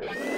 you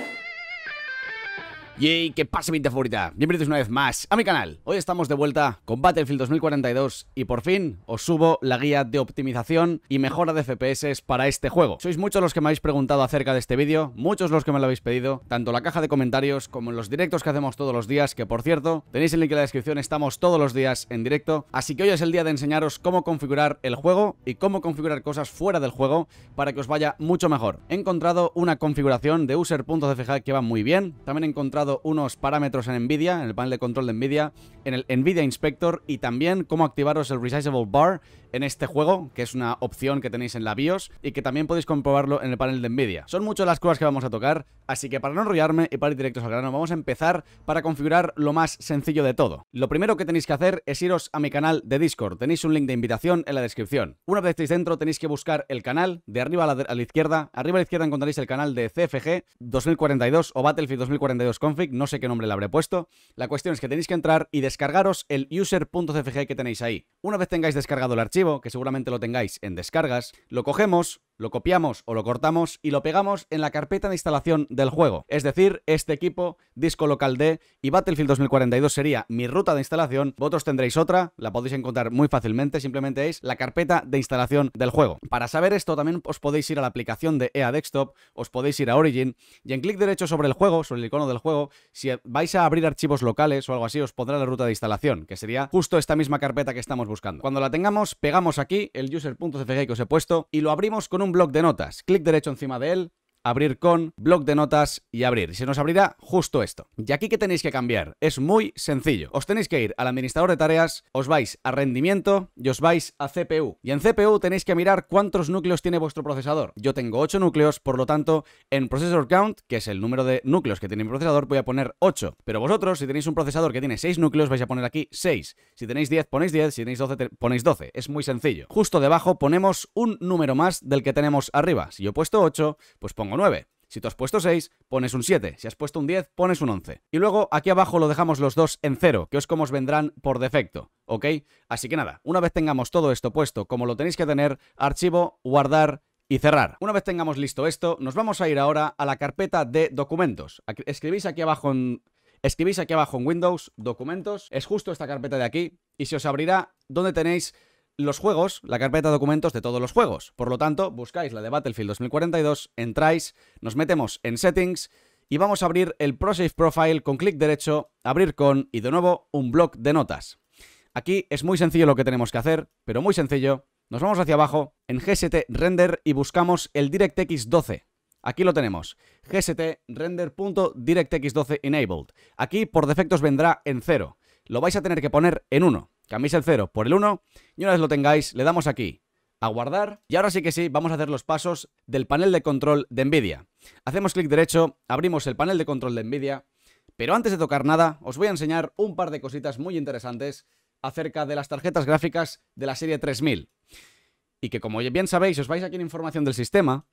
Yay, que pase mi favorita. Bienvenidos una vez más a mi canal. Hoy estamos de vuelta con Battlefield 2042 y por fin os subo la guía de optimización y mejora de FPS para este juego. Sois muchos los que me habéis preguntado acerca de este vídeo, muchos los que me lo habéis pedido, tanto en la caja de comentarios como en los directos que hacemos todos los días, que por cierto, tenéis el link en la descripción, estamos todos los días en directo, así que hoy es el día de enseñaros cómo configurar el juego y cómo configurar cosas fuera del juego para que os vaya mucho mejor. He encontrado una configuración de User.fg que va muy bien, también he encontrado unos parámetros en NVIDIA, en el panel de control de NVIDIA, en el NVIDIA Inspector y también cómo activaros el Resizable Bar en este juego, que es una opción que tenéis en la BIOS y que también podéis comprobarlo en el panel de NVIDIA. Son muchas las cosas que vamos a tocar, así que para no enrollarme y para ir directos al grano, vamos a empezar para configurar lo más sencillo de todo. Lo primero que tenéis que hacer es iros a mi canal de Discord, tenéis un link de invitación en la descripción. Una vez estéis dentro tenéis que buscar el canal, de arriba a la, izquierda, arriba a la izquierda encontraréis el canal de CFG 2042 o Battlefield 2042 con no sé qué nombre le habré puesto. La cuestión es que tenéis que entrar y descargaros el user.cfg que tenéis ahí. Una vez tengáis descargado el archivo, que seguramente lo tengáis en descargas, lo cogemos, lo copiamos o lo cortamos y lo pegamos en la carpeta de instalación del juego. Es decir, este equipo, disco local D y Battlefield 2042 sería mi ruta de instalación, vosotros tendréis otra, la podéis encontrar muy fácilmente, simplemente es la carpeta de instalación del juego. Para saber esto también os podéis ir a la aplicación de EA Desktop, os podéis ir a Origin y en clic derecho sobre el juego, sobre el icono del juego, si vais a abrir archivos locales o algo así, os pondrá la ruta de instalación, que sería justo esta misma carpeta que estamos buscando. Cuando la tengamos, pegamos aquí el user.cfg que os he puesto y lo abrimos con un un blog de notas. Clic derecho encima de él, abrir con, bloc de notas y abrir. y Se nos abrirá justo esto. Y aquí que tenéis que cambiar. Es muy sencillo. Os tenéis que ir al administrador de tareas, os vais a rendimiento y os vais a CPU. Y en CPU tenéis que mirar cuántos núcleos tiene vuestro procesador. Yo tengo 8 núcleos, por lo tanto, en processor count, que es el número de núcleos que tiene mi procesador, voy a poner 8. Pero vosotros, si tenéis un procesador que tiene 6 núcleos, vais a poner aquí 6. Si tenéis 10, ponéis 10. Si tenéis 12, ponéis 12. Es muy sencillo. Justo debajo ponemos un número más del que tenemos arriba. Si yo he puesto 8, pues pongo 9. Si tú has puesto 6, pones un 7. Si has puesto un 10, pones un 11. Y luego aquí abajo lo dejamos los dos en 0, que es como os vendrán por defecto, ¿ok? Así que nada, una vez tengamos todo esto puesto como lo tenéis que tener, archivo, guardar y cerrar. Una vez tengamos listo esto, nos vamos a ir ahora a la carpeta de documentos. Escribís aquí abajo en... Escribís aquí abajo en Windows, documentos, es justo esta carpeta de aquí, y se os abrirá donde tenéis los juegos, la carpeta de documentos de todos los juegos. Por lo tanto, buscáis la de Battlefield 2042, entráis, nos metemos en Settings y vamos a abrir el ProSafe Profile con clic derecho, abrir con y de nuevo un bloc de notas. Aquí es muy sencillo lo que tenemos que hacer, pero muy sencillo. Nos vamos hacia abajo en GST Render y buscamos el DirectX 12. Aquí lo tenemos, gst render.directx12 enabled. Aquí por defecto vendrá en 0. Lo vais a tener que poner en 1 cambiéis el 0 por el 1 y una vez lo tengáis le damos aquí a guardar y ahora sí que sí vamos a hacer los pasos del panel de control de NVIDIA. Hacemos clic derecho, abrimos el panel de control de NVIDIA, pero antes de tocar nada os voy a enseñar un par de cositas muy interesantes acerca de las tarjetas gráficas de la serie 3000. Y que como bien sabéis, os vais aquí en información del sistema,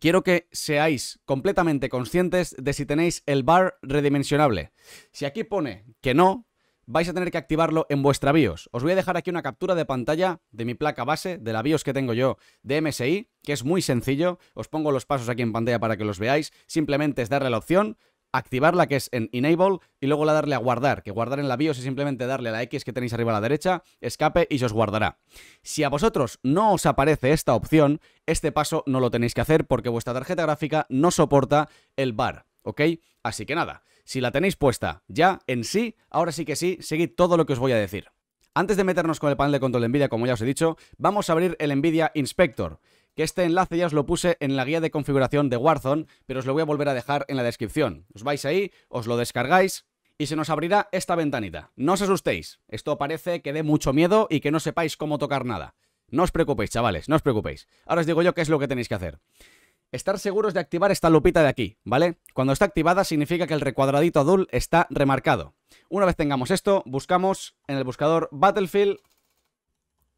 quiero que seáis completamente conscientes de si tenéis el bar redimensionable. Si aquí pone que no, vais a tener que activarlo en vuestra BIOS. Os voy a dejar aquí una captura de pantalla de mi placa base, de la BIOS que tengo yo de MSI, que es muy sencillo. Os pongo los pasos aquí en pantalla para que los veáis. Simplemente es darle la opción, activarla que es en Enable y luego la darle a guardar, que guardar en la BIOS es simplemente darle a la X que tenéis arriba a la derecha, escape y se os guardará. Si a vosotros no os aparece esta opción, este paso no lo tenéis que hacer porque vuestra tarjeta gráfica no soporta el bar, ¿ok? Así que nada. Si la tenéis puesta ya en sí, ahora sí que sí, seguid todo lo que os voy a decir. Antes de meternos con el panel de control de NVIDIA, como ya os he dicho, vamos a abrir el NVIDIA Inspector que este enlace ya os lo puse en la guía de configuración de Warzone, pero os lo voy a volver a dejar en la descripción. Os vais ahí, os lo descargáis y se nos abrirá esta ventanita. No os asustéis, esto parece que dé mucho miedo y que no sepáis cómo tocar nada. No os preocupéis, chavales, no os preocupéis. Ahora os digo yo qué es lo que tenéis que hacer estar seguros de activar esta lupita de aquí, ¿vale? Cuando está activada significa que el recuadradito azul está remarcado. Una vez tengamos esto, buscamos en el buscador Battlefield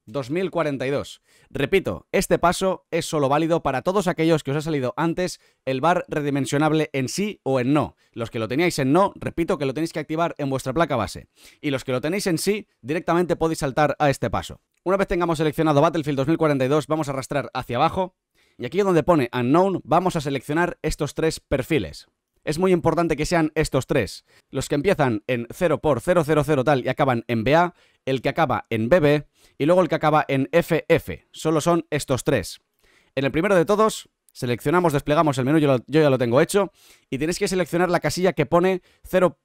2042. Repito, este paso es solo válido para todos aquellos que os ha salido antes el bar redimensionable en sí o en no. Los que lo teníais en no, repito que lo tenéis que activar en vuestra placa base. Y los que lo tenéis en sí, directamente podéis saltar a este paso. Una vez tengamos seleccionado Battlefield 2042, vamos a arrastrar hacia abajo y aquí donde pone Unknown, vamos a seleccionar estos tres perfiles. Es muy importante que sean estos tres. Los que empiezan en 0 por 000 tal y acaban en BA, el que acaba en BB y luego el que acaba en FF. Solo son estos tres. En el primero de todos, seleccionamos, desplegamos el menú, yo, ya lo tengo hecho, y tenéis que seleccionar la casilla que pone 0,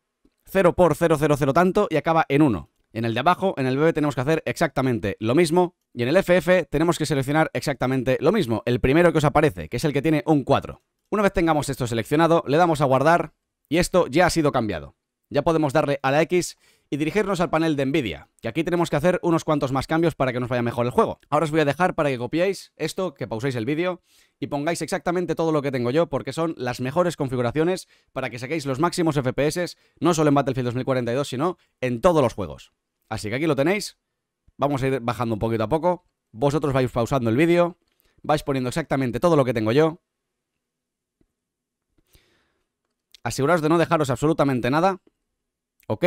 x por 000 tanto y acaba en 1. En el de abajo, en el BB, tenemos que hacer exactamente lo mismo. Y en el FF tenemos que seleccionar exactamente lo mismo, el primero que os aparece, que es el que tiene un 4. Una vez tengamos esto seleccionado, le damos a guardar y esto ya ha sido cambiado. Ya podemos darle a la X y dirigirnos al panel de NVIDIA, que aquí tenemos que hacer unos cuantos más cambios para que nos vaya mejor el juego. Ahora os voy a dejar para que copiéis esto, que pauséis el vídeo y pongáis exactamente todo lo que tengo yo, porque son las mejores configuraciones para que saquéis los máximos FPS, no solo en Battlefield 2042, sino en todos los juegos. Así que aquí lo tenéis. Vamos a ir bajando un poquito a poco. Vosotros vais pausando el vídeo. Vais poniendo exactamente todo lo que tengo yo. Aseguraos de no dejaros absolutamente nada. ¿Ok?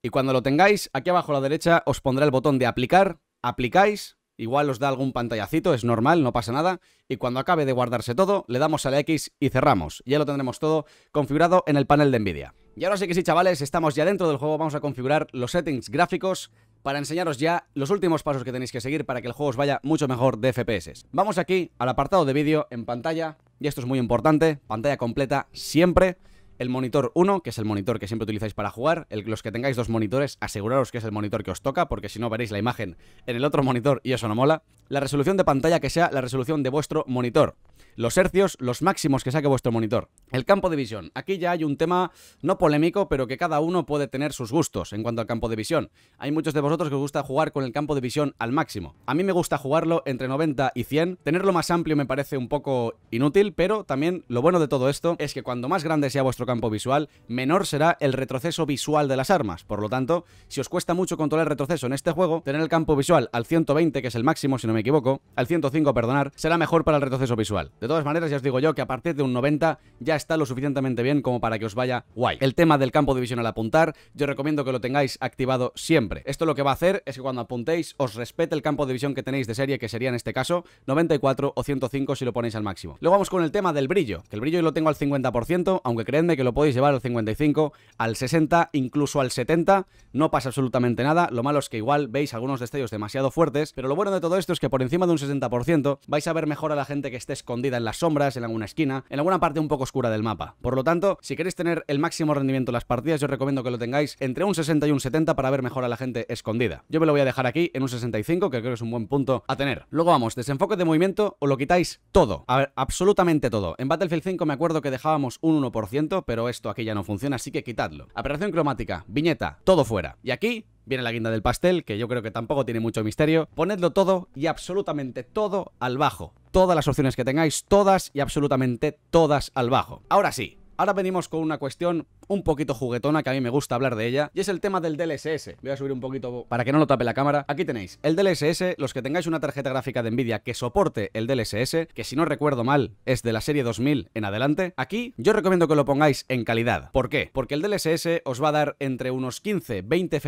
Y cuando lo tengáis, aquí abajo a la derecha os pondrá el botón de aplicar. Aplicáis Igual os da algún pantallacito, es normal, no pasa nada. Y cuando acabe de guardarse todo, le damos a la X y cerramos. Ya lo tendremos todo configurado en el panel de NVIDIA. Y ahora sí que sí, chavales, estamos ya dentro del juego. Vamos a configurar los settings gráficos para enseñaros ya los últimos pasos que tenéis que seguir para que el juego os vaya mucho mejor de FPS. Vamos aquí al apartado de vídeo en pantalla. Y esto es muy importante, pantalla completa siempre el monitor 1, que es el monitor que siempre utilizáis para jugar. los que tengáis dos monitores, aseguraros que es el monitor que os toca, porque si no veréis la imagen en el otro monitor y eso no mola la resolución de pantalla que sea la resolución de vuestro monitor. Los hercios, los máximos que saque vuestro monitor. El campo de visión. Aquí ya hay un tema no polémico, pero que cada uno puede tener sus gustos en cuanto al campo de visión. Hay muchos de vosotros que os gusta jugar con el campo de visión al máximo. A mí me gusta jugarlo entre 90 y 100. Tenerlo más amplio me parece un poco inútil, pero también lo bueno de todo esto es que cuando más grande sea vuestro campo visual, menor será el retroceso visual de las armas. Por lo tanto, si os cuesta mucho controlar el retroceso en este juego, tener el campo visual al 120, que es el máximo, si no me equivoco, al 105, perdonar, será mejor para el retroceso visual. De todas maneras, ya os digo yo que a partir de un 90 ya está lo suficientemente bien como para que os vaya guay. El tema del campo de visión al apuntar, yo recomiendo que lo tengáis activado siempre. Esto lo que va a hacer es que cuando apuntéis os respete el campo de visión que tenéis de serie, que sería en este caso 94 o 105 si lo ponéis al máximo. Luego vamos con el tema del brillo, que el brillo yo lo tengo al 50%, aunque creedme que lo podéis llevar al 55, al 60, incluso al 70, no pasa absolutamente nada. Lo malo es que igual veis algunos destellos demasiado fuertes, pero lo bueno de todo esto es que por encima de un 60%, vais a ver mejor a la gente que esté escondida en las sombras, en alguna esquina, en alguna parte un poco oscura del mapa. Por lo tanto, si queréis tener el máximo rendimiento en las partidas, yo os recomiendo que lo tengáis entre un 60 y un 70 para ver mejor a la gente escondida. Yo me lo voy a dejar aquí en un 65, que creo que es un buen punto a tener. Luego vamos, desenfoque de movimiento, o lo quitáis todo, a ver, absolutamente todo. En Battlefield 5 me acuerdo que dejábamos un 1%, pero esto aquí ya no funciona, así que quitadlo. Aperación cromática, viñeta, todo fuera. Y aquí Viene la guinda del pastel, que yo creo que tampoco tiene mucho misterio. Ponedlo todo y absolutamente todo al bajo. Todas las opciones que tengáis, todas y absolutamente todas al bajo. Ahora sí, Ahora venimos con una cuestión un poquito juguetona que a mí me gusta hablar de ella y es el tema del DLSS. Voy a subir un poquito para que no lo tape la cámara. Aquí tenéis el DLSS, los que tengáis una tarjeta gráfica de Nvidia que soporte el DLSS, que si no recuerdo mal es de la serie 2000 en adelante. Aquí yo recomiendo que lo pongáis en calidad. ¿Por qué? Porque el DLSS os va a dar entre unos 15-20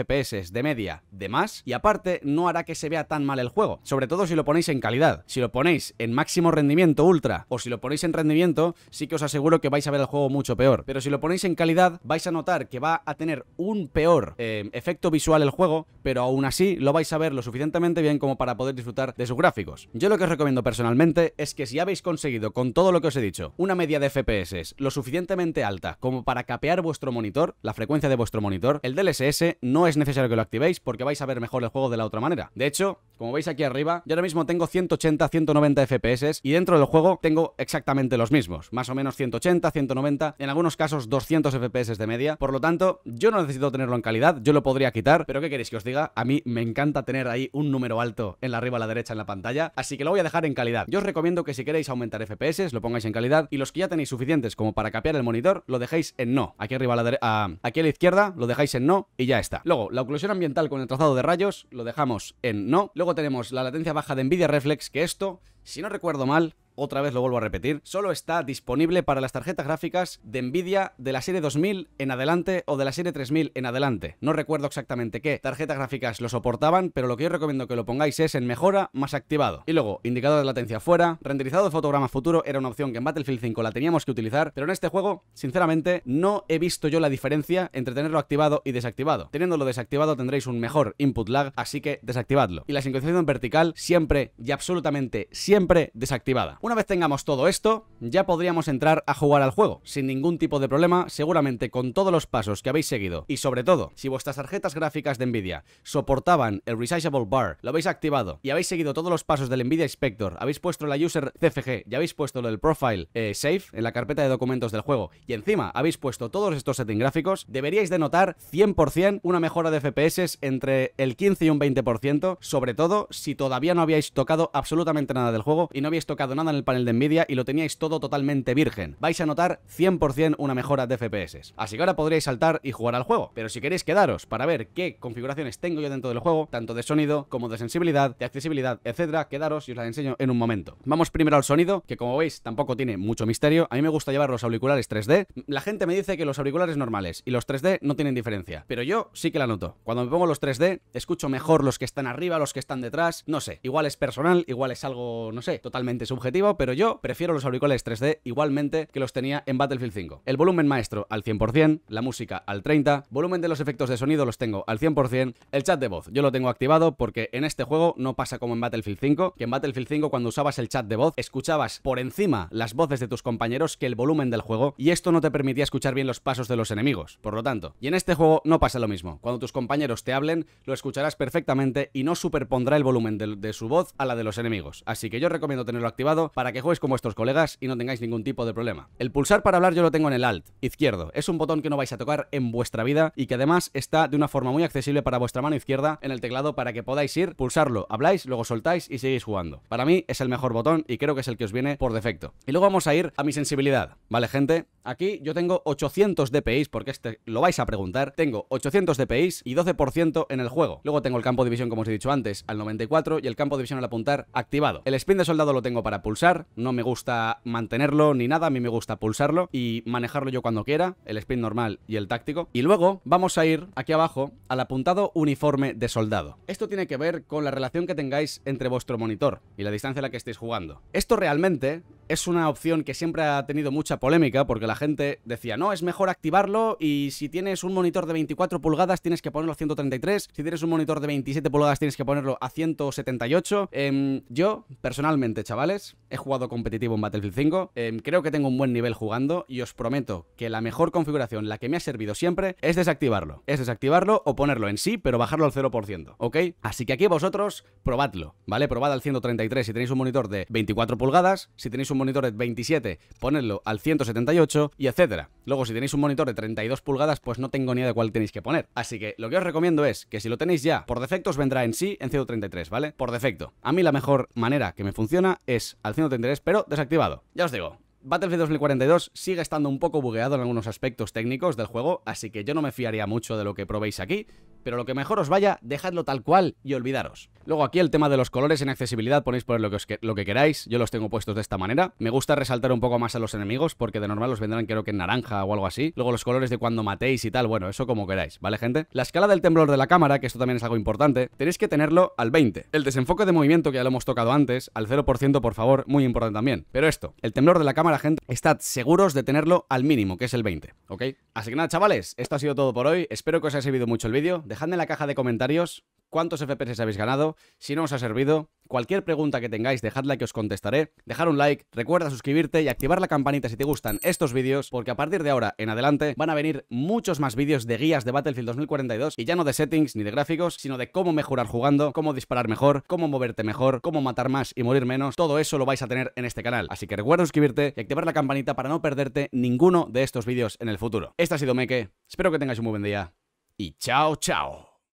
FPS de media de más y aparte no hará que se vea tan mal el juego, sobre todo si lo ponéis en calidad. Si lo ponéis en máximo rendimiento ultra o si lo ponéis en rendimiento, sí que os aseguro que vais a ver el juego mucho peor. Pero si lo ponéis en calidad, vais a notar que va a tener un peor eh, efecto visual el juego, pero aún así lo vais a ver lo suficientemente bien como para poder disfrutar de sus gráficos. Yo lo que os recomiendo personalmente es que si habéis conseguido con todo lo que os he dicho una media de FPS lo suficientemente alta como para capear vuestro monitor, la frecuencia de vuestro monitor, el DLSS no es necesario que lo activéis porque vais a ver mejor el juego de la otra manera. De hecho, como veis aquí arriba, yo ahora mismo tengo 180, 190 FPS y dentro del juego tengo exactamente los mismos, más o menos 180, 190 en algunos casos 200 FPS de media. Por lo tanto, yo no necesito tenerlo en calidad, yo lo podría quitar, pero ¿qué queréis que os diga? A mí me encanta tener ahí un número alto en la arriba a la derecha en la pantalla, así que lo voy a dejar en calidad. Yo os recomiendo que si queréis aumentar FPS, lo pongáis en calidad y los que ya tenéis suficientes como para capear el monitor, lo dejéis en no. Aquí arriba a la, aquí a la izquierda lo dejáis en no y ya está. Luego, la oclusión ambiental con el trazado de rayos lo dejamos en no. Luego tenemos la latencia baja de Nvidia Reflex, que esto, si no recuerdo mal, otra vez lo vuelvo a repetir, solo está disponible para las tarjetas gráficas de Nvidia de la serie 2000 en adelante o de la serie 3000 en adelante. No recuerdo exactamente qué tarjetas gráficas lo soportaban, pero lo que yo recomiendo que lo pongáis es en mejora más activado. Y luego, indicador de latencia fuera, renderizado de fotograma futuro era una opción que en Battlefield 5 la teníamos que utilizar, pero en este juego, sinceramente, no he visto yo la diferencia entre tenerlo activado y desactivado. Teniéndolo desactivado tendréis un mejor input lag, así que desactivadlo. Y la sincronización vertical siempre y absolutamente siempre desactivada. Una vez tengamos todo esto, ya podríamos entrar a jugar al juego, sin ningún tipo de problema, seguramente con todos los pasos que habéis seguido. Y sobre todo, si vuestras tarjetas gráficas de Nvidia soportaban el Resizable Bar, lo habéis activado y habéis seguido todos los pasos del Nvidia Inspector, habéis puesto la user CFG y habéis puesto el profile eh, Safe en la carpeta de documentos del juego y encima habéis puesto todos estos settings gráficos, deberíais de notar 100% una mejora de FPS entre el 15 y un 20%, sobre todo si todavía no habéis tocado absolutamente nada del juego y no habéis tocado nada el panel de Nvidia y lo teníais todo totalmente virgen. Vais a notar 100% una mejora de FPS. Así que ahora podréis saltar y jugar al juego. Pero si queréis quedaros para ver qué configuraciones tengo yo dentro del juego, tanto de sonido como de sensibilidad, de accesibilidad, etcétera, quedaros y os las enseño en un momento. Vamos primero al sonido, que como veis tampoco tiene mucho misterio. A mí me gusta llevar los auriculares 3D. La gente me dice que los auriculares normales y los 3D no tienen diferencia, pero yo sí que la noto. Cuando me pongo los 3D, escucho mejor los que están arriba, los que están detrás, no sé. Igual es personal, igual es algo, no sé, totalmente subjetivo pero yo prefiero los auriculares 3D igualmente que los tenía en Battlefield 5. El volumen maestro al 100%, la música al 30%, volumen de los efectos de sonido los tengo al 100%, el chat de voz yo lo tengo activado porque en este juego no pasa como en Battlefield 5, que en Battlefield 5 cuando usabas el chat de voz escuchabas por encima las voces de tus compañeros que el volumen del juego y esto no te permitía escuchar bien los pasos de los enemigos, por lo tanto. Y en este juego no pasa lo mismo, cuando tus compañeros te hablen lo escucharás perfectamente y no superpondrá el volumen de su voz a la de los enemigos, así que yo recomiendo tenerlo activado para que juegues con vuestros colegas y no tengáis ningún tipo de problema. El pulsar para hablar yo lo tengo en el alt, izquierdo. Es un botón que no vais a tocar en vuestra vida y que además está de una forma muy accesible para vuestra mano izquierda en el teclado para que podáis ir, pulsarlo, habláis, luego soltáis y seguís jugando. Para mí es el mejor botón y creo que es el que os viene por defecto. Y luego vamos a ir a mi sensibilidad, ¿vale gente? Aquí yo tengo 800 DPI porque este lo vais a preguntar. Tengo 800 DPI y 12% en el juego. Luego tengo el campo de visión como os he dicho antes al 94 y el campo de visión al apuntar activado. El spin de soldado lo tengo para pulsar no me gusta mantenerlo ni nada, a mí me gusta pulsarlo y manejarlo yo cuando quiera, el spin normal y el táctico. Y luego vamos a ir aquí abajo al apuntado uniforme de soldado. Esto tiene que ver con la relación que tengáis entre vuestro monitor y la distancia a la que estéis jugando. Esto realmente es una opción que siempre ha tenido mucha polémica porque la gente decía, no, es mejor activarlo y si tienes un monitor de 24 pulgadas tienes que ponerlo a 133, si tienes un monitor de 27 pulgadas tienes que ponerlo a 178. Em, yo, personalmente, chavales, He jugado competitivo en Battlefield 5, em, creo que tengo un buen nivel jugando y os prometo que la mejor configuración, la que me ha servido siempre, es desactivarlo. Es desactivarlo o ponerlo en sí, pero bajarlo al 0%, ¿ok? Así que aquí vosotros probadlo, ¿vale? Probad al 133 si tenéis un monitor de 24 pulgadas, si tenéis un monitor de 27, ponedlo al 178 y etcétera. Luego, si tenéis un monitor de 32 pulgadas, pues no tengo ni idea de cuál tenéis que poner. Así que lo que os recomiendo es que si lo tenéis ya, por defecto os vendrá en sí en 133, ¿vale? Por defecto. A mí la mejor manera que me funciona es al pero desactivado. Ya os digo, Battlefield 2042 sigue estando un poco bugueado en algunos aspectos técnicos del juego, así que yo no me fiaría mucho de lo que probéis aquí, pero lo que mejor os vaya, dejadlo tal cual y olvidaros. Luego aquí el tema de los colores en accesibilidad, ponéis por lo que, lo que queráis, yo los tengo puestos de esta manera. Me gusta resaltar un poco más a los enemigos, porque de normal los vendrán creo que en naranja o algo así. Luego los colores de cuando matéis y tal, bueno, eso como queráis, ¿vale gente? La escala del temblor de la cámara, que esto también es algo importante, tenéis que tenerlo al 20. El desenfoque de movimiento, que ya lo hemos tocado antes, al 0% por favor, muy importante también. Pero esto, el temblor de la cámara, gente, estad seguros de tenerlo al mínimo, que es el 20, ¿ok? Así que nada, chavales, esto ha sido todo por hoy, espero que os haya servido mucho el vídeo, Dejadme en la caja de comentarios cuántos FPS habéis ganado, si no os ha servido, cualquier pregunta que tengáis dejadla que os contestaré, dejar un like, recuerda suscribirte y activar la campanita si te gustan estos vídeos, porque a partir de ahora en adelante van a venir muchos más vídeos de guías de Battlefield 2042 y ya no de settings ni de gráficos, sino de cómo mejorar jugando, cómo disparar mejor, cómo moverte mejor, cómo matar más y morir menos, todo eso lo vais a tener en este canal, así que recuerda suscribirte y activar la campanita para no perderte ninguno de estos vídeos en el futuro. Este ha sido Meke, espero que tengáis un muy buen día y chao chao.